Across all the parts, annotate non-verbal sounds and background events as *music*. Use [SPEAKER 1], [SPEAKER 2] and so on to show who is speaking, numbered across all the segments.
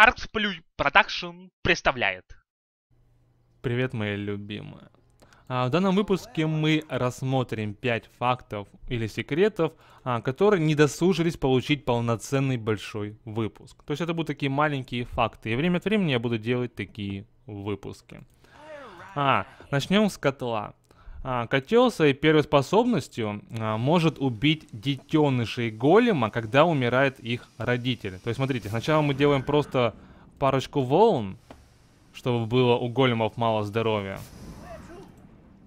[SPEAKER 1] Artplay Production представляет. Привет, мои любимые. А, в данном выпуске мы рассмотрим 5 фактов или секретов, а, которые не дослужились получить полноценный большой выпуск. То есть это будут такие маленькие факты, и время от времени я буду делать такие выпуски. А, начнем с котла. А, Котел своей первой способностью а, может убить детенышей голема, когда умирает их родитель. То есть, смотрите, сначала мы делаем просто парочку волн, чтобы было у големов мало здоровья.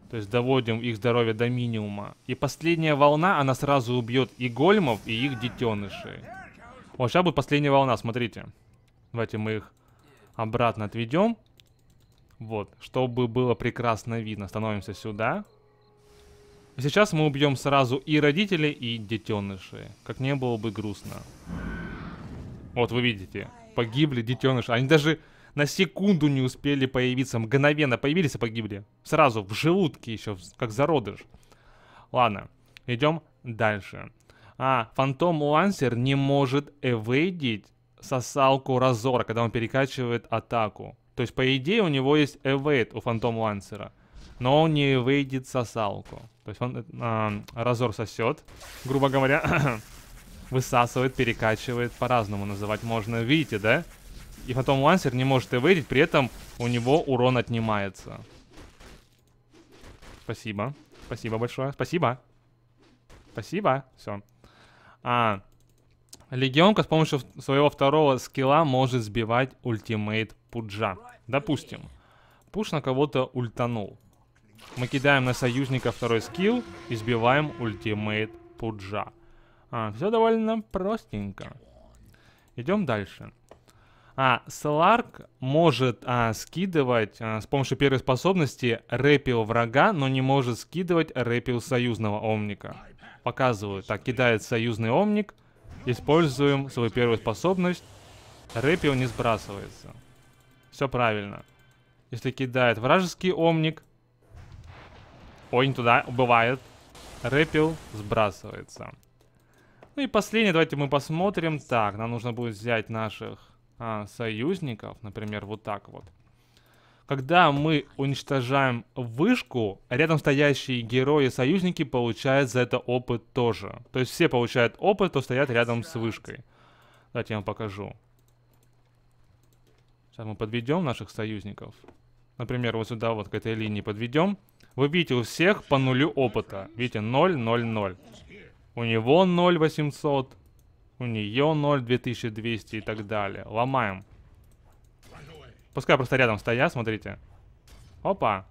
[SPEAKER 1] То есть доводим их здоровье до минимума. И последняя волна, она сразу убьет и големов, и их детенышей. Вот сейчас будет последняя волна, смотрите. Давайте мы их обратно отведем. Вот, чтобы было прекрасно видно. Становимся сюда. Сейчас мы убьем сразу и родителей, и детенышей. Как не было бы грустно. Вот, вы видите. Погибли детеныши. Они даже на секунду не успели появиться. Мгновенно появились и погибли. Сразу, в желудке еще, как зародыш. Ладно, идем дальше. А, Фантом Лансер не может эвейдить сосалку Разора, когда он перекачивает атаку. То есть, по идее, у него есть эвейт у Фантом Лансера. Но он не выйдет сосалку. То есть он э, а, разор сосет, грубо говоря, *coughs* высасывает, перекачивает, по-разному называть можно. Видите, да? И Фантом Лансер не может эвейдить, при этом у него урон отнимается. Спасибо. Спасибо большое. Спасибо. Спасибо. Все. А, Легионка с помощью своего второго скилла может сбивать ультимейт пуджа. Допустим, пуш на кого-то ультанул. Мы кидаем на союзника второй скилл и сбиваем ультимейт пуджа. А, все довольно простенько. Идем дальше. А, Сларк может а, скидывать а, с помощью первой способности рэпил врага, но не может скидывать рэпил союзного омника. Показываю. Так, кидает союзный омник. Используем свою первую способность. Рэпил не сбрасывается. Все правильно. Если кидает вражеский омник. Ой, не туда, убывает. Рэпил сбрасывается. Ну и последнее, давайте мы посмотрим. Так, нам нужно будет взять наших а, союзников, например, вот так вот. Когда мы уничтожаем вышку, рядом стоящие герои-союзники получают за это опыт тоже. То есть все получают опыт, кто стоят рядом с вышкой. Давайте я вам покажу. Сейчас мы подведем наших союзников. Например, вот сюда вот к этой линии подведем. Вы видите, у всех по нулю опыта. Видите, 0, 0, 0. У него 0, 800. У нее 0, 2200 и так далее. Ломаем. Пускай просто рядом стоят, смотрите. Опа.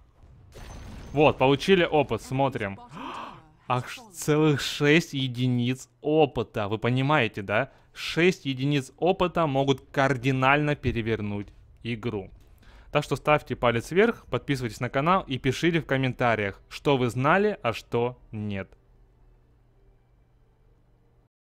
[SPEAKER 1] Вот, получили опыт, смотрим. Аж целых 6 единиц опыта, вы понимаете, да? 6 единиц опыта могут кардинально перевернуть игру. Так что ставьте палец вверх, подписывайтесь на канал и пишите в комментариях, что вы знали, а что нет.